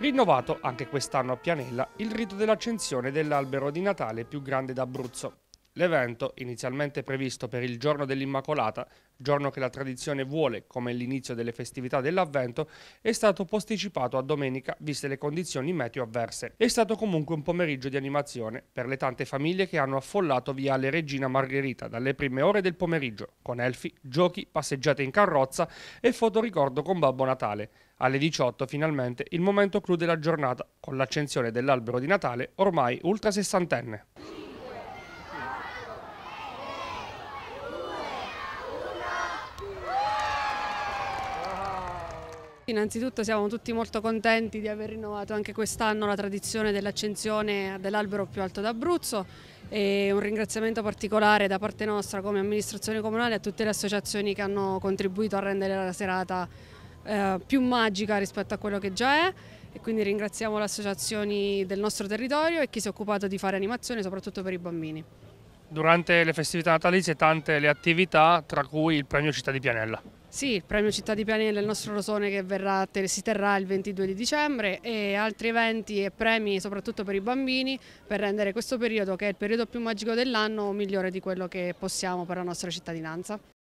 Rinnovato anche quest'anno a Pianella il rito dell'accensione dell'albero di Natale più grande d'Abruzzo. L'evento, inizialmente previsto per il giorno dell'Immacolata, giorno che la tradizione vuole come l'inizio delle festività dell'Avvento, è stato posticipato a domenica viste le condizioni meteo avverse. È stato comunque un pomeriggio di animazione per le tante famiglie che hanno affollato via le Regina Margherita dalle prime ore del pomeriggio, con elfi, giochi, passeggiate in carrozza e fotoricordo con Babbo Natale. Alle 18 finalmente il momento clou della giornata, con l'accensione dell'albero di Natale ormai ultra sessantenne. Innanzitutto siamo tutti molto contenti di aver rinnovato anche quest'anno la tradizione dell'accensione dell'albero più alto d'Abruzzo e un ringraziamento particolare da parte nostra come amministrazione comunale a tutte le associazioni che hanno contribuito a rendere la serata eh, più magica rispetto a quello che già è e quindi ringraziamo le associazioni del nostro territorio e chi si è occupato di fare animazione soprattutto per i bambini. Durante le festività natalizie tante le attività tra cui il premio Città di Pianella. Sì, il premio Città di Pianella, il nostro rosone che verrà, si terrà il 22 di dicembre e altri eventi e premi soprattutto per i bambini per rendere questo periodo, che è il periodo più magico dell'anno, migliore di quello che possiamo per la nostra cittadinanza.